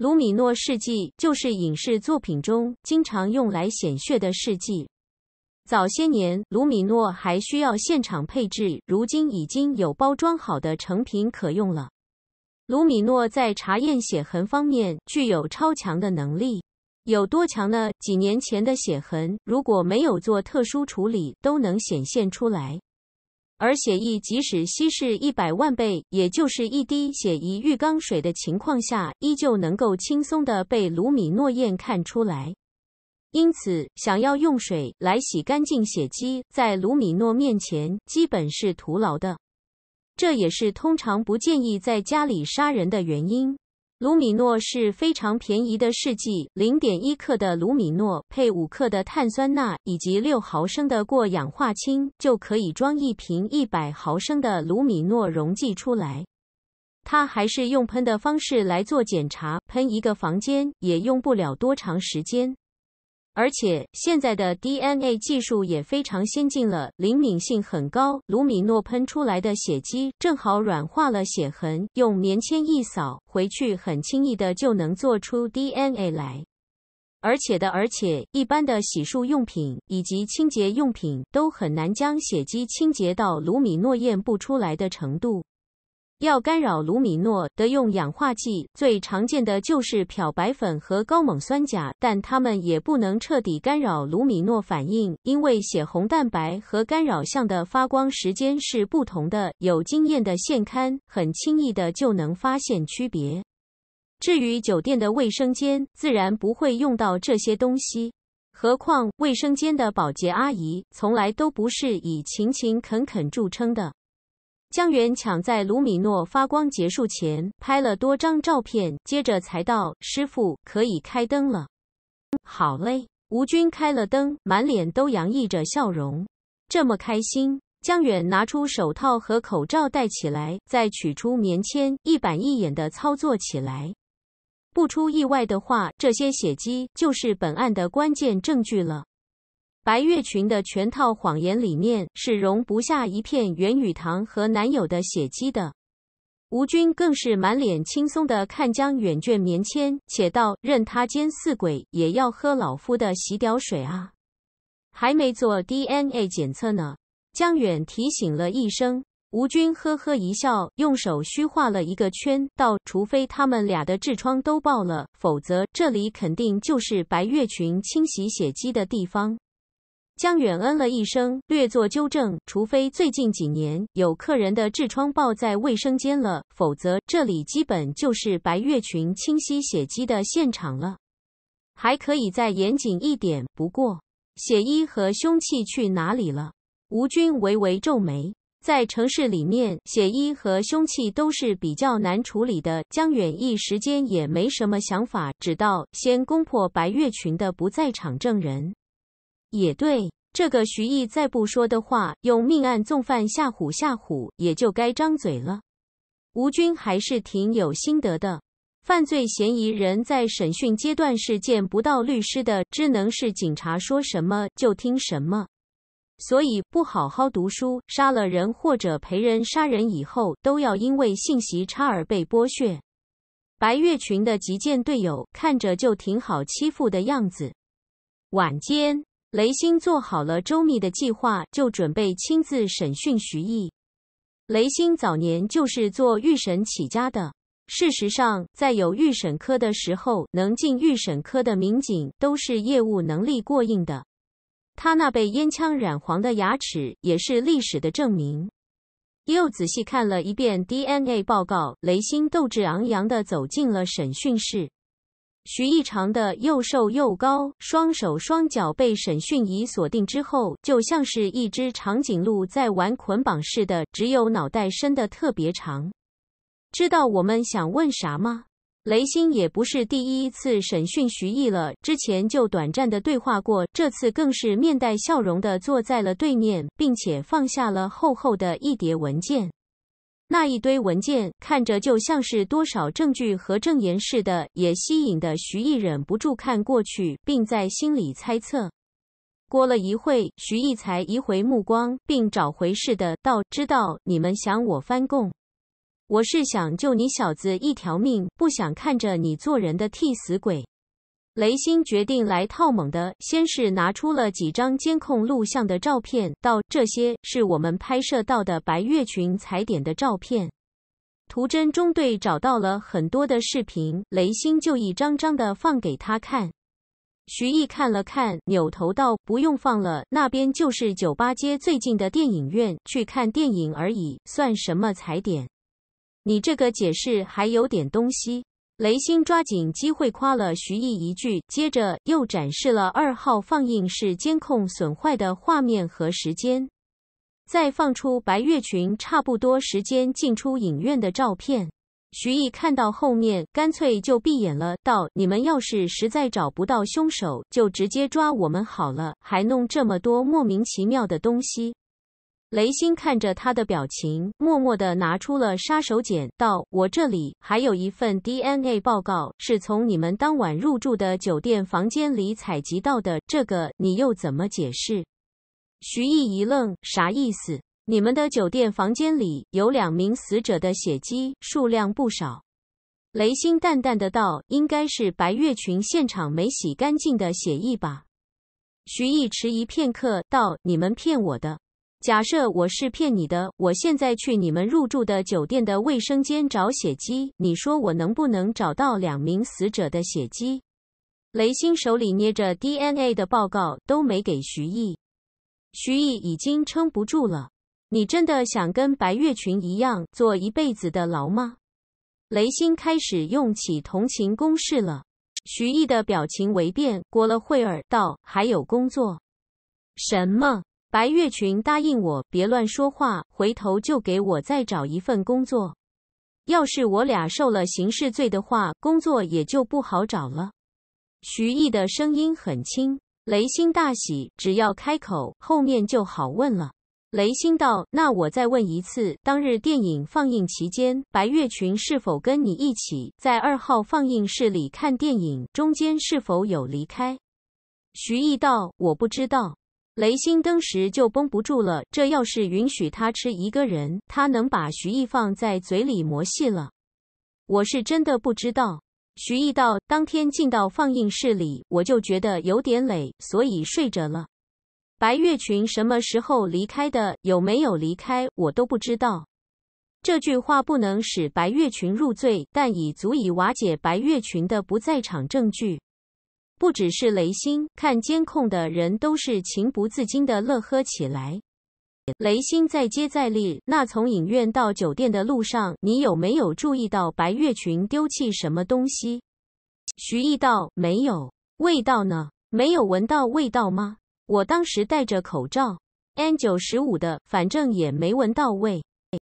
卢米诺试剂就是影视作品中经常用来显血的试剂。早些年，卢米诺还需要现场配置，如今已经有包装好的成品可用了。卢米诺在查验血痕方面具有超强的能力，有多强呢？几年前的血痕，如果没有做特殊处理，都能显现出来。而血液即使稀释一百万倍，也就是一滴血一浴缸水的情况下，依旧能够轻松的被卢米诺液看出来。因此，想要用水来洗干净血迹，在卢米诺面前基本是徒劳的。这也是通常不建议在家里杀人的原因。卢米诺是非常便宜的试剂，零点一克的卢米诺配五克的碳酸钠以及六毫升的过氧化氢，就可以装一瓶一百毫升的卢米诺溶剂出来。它还是用喷的方式来做检查，喷一个房间也用不了多长时间。而且现在的 DNA 技术也非常先进了，灵敏性很高。卢米诺喷出来的血迹正好软化了血痕，用棉签一扫回去，很轻易的就能做出 DNA 来。而且的，而且一般的洗漱用品以及清洁用品都很难将血迹清洁到卢米诺验不出来的程度。要干扰卢米诺，得用氧化剂，最常见的就是漂白粉和高锰酸钾，但它们也不能彻底干扰卢米诺反应，因为血红蛋白和干扰项的发光时间是不同的。有经验的线刊很轻易的就能发现区别。至于酒店的卫生间，自然不会用到这些东西，何况卫生间的保洁阿姨从来都不是以勤勤恳恳著称的。江远抢在卢米诺发光结束前拍了多张照片，接着才道：“师傅，可以开灯了。”好嘞，吴军开了灯，满脸都洋溢着笑容，这么开心。江远拿出手套和口罩戴起来，再取出棉签，一板一眼的操作起来。不出意外的话，这些血迹就是本案的关键证据了。白月群的全套谎言里面是容不下一片袁雨堂和男友的血迹的。吴军更是满脸轻松的看江远卷棉签，且道：“任他奸似鬼，也要喝老夫的洗脚水啊！”还没做 DNA 检测呢，江远提醒了一声。吴军呵呵一笑，用手虚画了一个圈，道：“除非他们俩的痔疮都爆了，否则这里肯定就是白月群清洗血迹的地方。”江远嗯了一声，略作纠正：“除非最近几年有客人的痔疮爆在卫生间了，否则这里基本就是白月群清洗血迹的现场了。还可以再严谨一点，不过血衣和凶器去哪里了？”吴军微微皱眉，在城市里面，血衣和凶器都是比较难处理的。江远一时间也没什么想法，只道先攻破白月群的不在场证人。也对，这个徐毅再不说的话，用命案纵犯吓唬吓唬，也就该张嘴了。吴军还是挺有心得的。犯罪嫌疑人在审讯阶段是见不到律师的，只能是警察说什么就听什么。所以不好好读书，杀了人或者陪人杀人以后，都要因为信息差而被剥削。白月群的极剑队友看着就挺好欺负的样子。晚间。雷星做好了周密的计划，就准备亲自审讯徐毅。雷星早年就是做预审起家的。事实上，在有预审科的时候，能进预审科的民警都是业务能力过硬的。他那被烟枪染黄的牙齿，也是历史的证明。又仔细看了一遍 DNA 报告，雷星斗志昂扬地走进了审讯室。徐艺长的又瘦又高，双手双脚被审讯仪锁定之后，就像是一只长颈鹿在玩捆绑似的，只有脑袋伸得特别长。知道我们想问啥吗？雷星也不是第一次审讯徐艺了，之前就短暂的对话过，这次更是面带笑容的坐在了对面，并且放下了厚厚的一叠文件。那一堆文件看着就像是多少证据和证言似的，也吸引的徐毅忍不住看过去，并在心里猜测。过了一会，徐毅才移回目光，并找回似的道：“知道你们想我翻供，我是想救你小子一条命，不想看着你做人的替死鬼。”雷星决定来套猛的，先是拿出了几张监控录像的照片，道：“这些是我们拍摄到的白月群踩点的照片。”图侦中队找到了很多的视频，雷星就一张张的放给他看。徐毅看了看，扭头道：“不用放了，那边就是酒吧街最近的电影院，去看电影而已，算什么踩点？你这个解释还有点东西。”雷星抓紧机会夸了徐艺一句，接着又展示了二号放映室监控损坏的画面和时间，再放出白月群差不多时间进出影院的照片。徐艺看到后面，干脆就闭眼了，道：“你们要是实在找不到凶手，就直接抓我们好了，还弄这么多莫名其妙的东西。”雷星看着他的表情，默默的拿出了杀手锏，道：“我这里还有一份 DNA 报告，是从你们当晚入住的酒店房间里采集到的。这个你又怎么解释？”徐毅一愣，啥意思？你们的酒店房间里有两名死者的血迹，数量不少。雷星淡淡的道：“应该是白月群现场没洗干净的血迹吧。”徐毅迟疑片刻，道：“你们骗我的。”假设我是骗你的，我现在去你们入住的酒店的卫生间找血迹。你说我能不能找到两名死者的血迹？雷星手里捏着 DNA 的报告都没给徐毅，徐毅已经撑不住了。你真的想跟白月群一样做一辈子的牢吗？雷星开始用起同情攻势了。徐毅的表情微变，过了会儿道：“还有工作。”什么？白月群答应我，别乱说话，回头就给我再找一份工作。要是我俩受了刑事罪的话，工作也就不好找了。徐毅的声音很轻，雷星大喜，只要开口，后面就好问了。雷星道：“那我再问一次，当日电影放映期间，白月群是否跟你一起在二号放映室里看电影？中间是否有离开？”徐毅道：“我不知道。”雷星登时就绷不住了，这要是允许他吃一个人，他能把徐毅放在嘴里磨细了。我是真的不知道。徐毅道：“当天进到放映室里，我就觉得有点累，所以睡着了。”白月群什么时候离开的？有没有离开，我都不知道。这句话不能使白月群入罪，但已足以瓦解白月群的不在场证据。不只是雷星，看监控的人都是情不自禁的乐呵起来。雷星再接再厉，那从影院到酒店的路上，你有没有注意到白月群丢弃什么东西？徐毅道：“没有味道呢，没有闻到味道吗？我当时戴着口罩，N 九十五的，反正也没闻到味。”